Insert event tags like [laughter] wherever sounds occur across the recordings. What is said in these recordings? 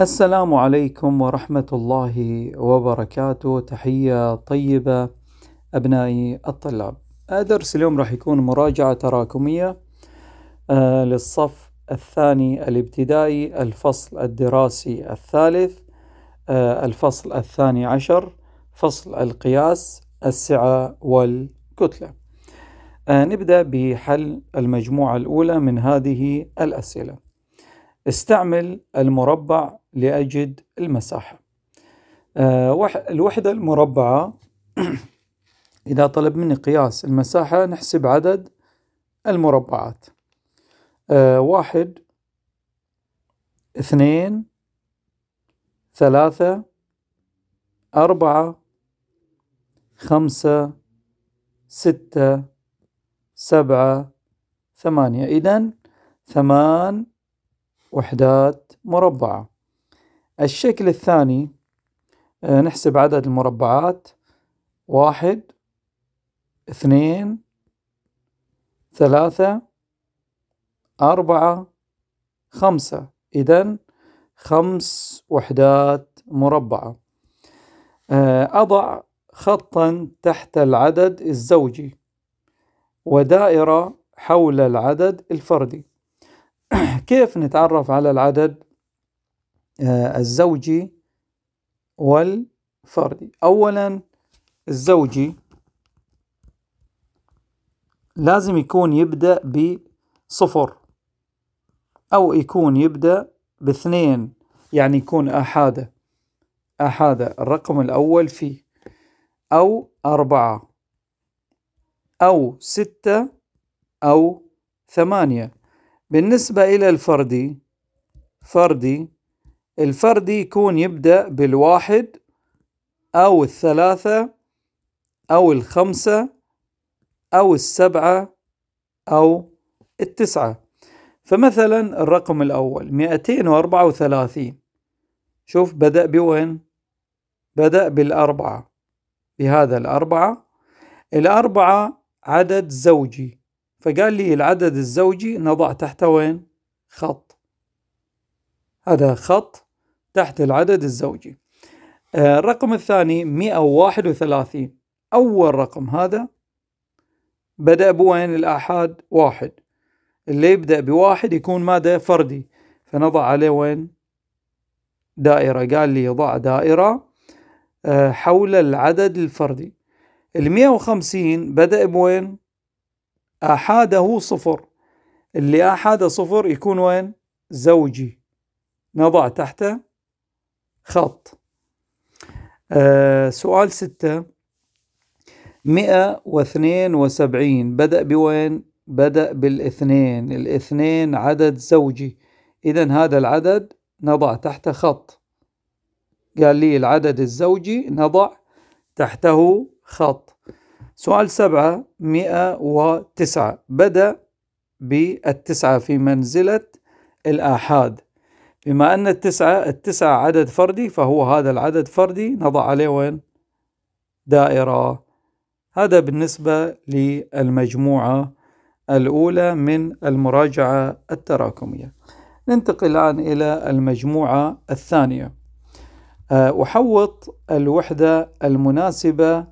السلام عليكم ورحمة الله وبركاته تحية طيبة أبنائي الطلاب درس اليوم راح يكون مراجعة تراكمية آه، للصف الثاني الابتدائي الفصل الدراسي الثالث آه، الفصل الثاني عشر فصل القياس السعة والكتلة آه، نبدأ بحل المجموعة الأولى من هذه الأسئلة استعمل المربع لأجد المساحة آه، الوحدة المربعة [clears throat] إذا طلب مني قياس المساحة نحسب عدد المربعات آه، واحد اثنين ثلاثة أربعة خمسة ستة سبعة ثمانية إذن ثمان وحدات مربعة الشكل الثاني آه، نحسب عدد المربعات واحد اثنين ثلاثة أربعة خمسة إذا خمس وحدات مربعة آه، أضع خطا تحت العدد الزوجي ودائرة حول العدد الفردي [clears throat] كيف نتعرف على العدد آه، الزوجي والفردي أولا الزوجي لازم يكون يبدأ بصفر أو يكون يبدأ باثنين يعني يكون أحادة أحادة الرقم الأول فيه أو أربعة أو ستة أو ثمانية بالنسبة إلى الفردي فردي الفردي يكون يبدأ بالواحد أو الثلاثة أو الخمسة أو السبعة أو التسعة فمثلا الرقم الأول 234 شوف بدأ بوين؟ بدأ بالأربعة بهذا الأربعة الأربعة عدد زوجي فقال لي العدد الزوجي نضع تحته وين خط هذا خط تحت العدد الزوجي آه، الرقم الثاني 131 أول رقم هذا بدأ بوين الآحاد واحد اللي يبدأ بواحد يكون ماذا فردي فنضع عليه وين دائرة قال لي ضع دائرة آه، حول العدد الفردي المية وخمسين بدأ بوين أحاده صفر اللي أحاده صفر يكون وين زوجي نضع تحته خط آه سؤال ستة مئة واثنين وسبعين بدأ بوين بدأ بالاثنين الاثنين عدد زوجي إذا هذا العدد نضع تحته خط قال لي العدد الزوجي نضع تحته خط سؤال سبعة مئة وتسعة بدأ بالتسعة في منزلة الآحاد بما أن التسعة التسعة عدد فردي فهو هذا العدد فردي نضع عليه وين دائرة هذا بالنسبة للمجموعة الأولى من المراجعة التراكمية ننتقل الآن إلى المجموعة الثانية أه، أحوط الوحدة المناسبة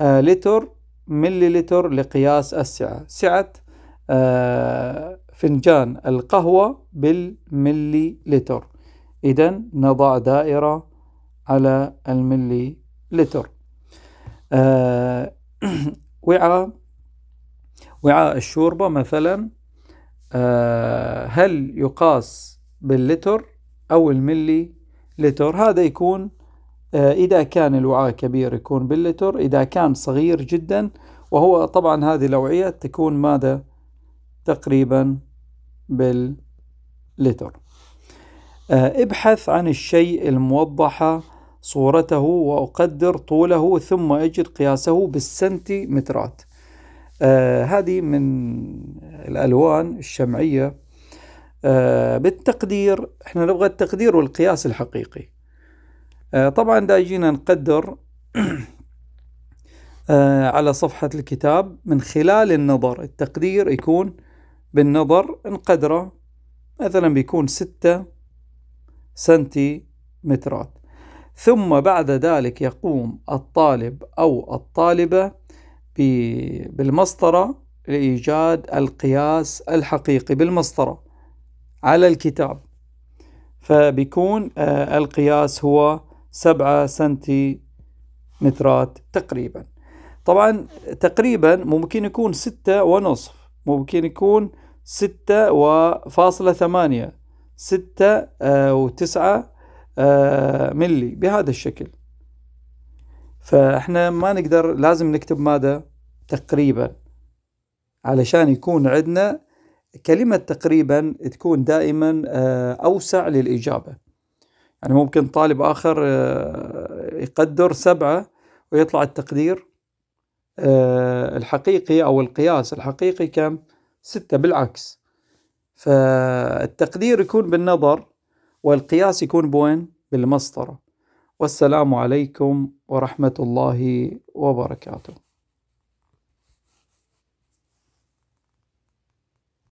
آه، لتر مليلتر لقياس السعة سعة آه، فنجان القهوة بالمليلتر إذا نضع دائرة على المليلتر آه، [clears throat] وعاء وعاء الشوربة مثلا هل يقاس باللتر أو الملي لتر هذا يكون آه، إذا كان الوعاء كبير يكون باللتر إذا كان صغير جدا وهو طبعا هذه الأوعية تكون ماذا تقريبا باللتر آه، ابحث عن الشيء الموضحة صورته وأقدر طوله ثم أجد قياسه بالسنتيمترات آه هذه من الألوان الشمعية آه بالتقدير احنا نبغى التقدير والقياس الحقيقي آه، طبعا دا يجينا نقدر [clears throat] آه، على صفحة الكتاب من خلال النظر التقدير يكون بالنظر نقدره مثلا بيكون ستة سنتيمترات ثم بعد ذلك يقوم الطالب أو الطالبة بالمسطرة لإيجاد القياس الحقيقي بالمسطرة على الكتاب فبيكون آه، القياس هو سبعة سنتي مترات تقريبا طبعا تقريبا ممكن يكون ستة ونصف ممكن يكون ستة وفاصلة ثمانية ستة أو آه، تسعة آه، ملي بهذا الشكل فاحنا ما نقدر لازم نكتب ماذا تقريبا علشان يكون عندنا كلمة تقريبا تكون دائما آه، أوسع للإجابة يعني ممكن طالب آخر آه، يقدر سبعة ويطلع التقدير آه، الحقيقي أو القياس الحقيقي كم ستة بالعكس فالتقدير يكون بالنظر والقياس يكون بوين بالمسطرة والسلام عليكم ورحمة الله وبركاته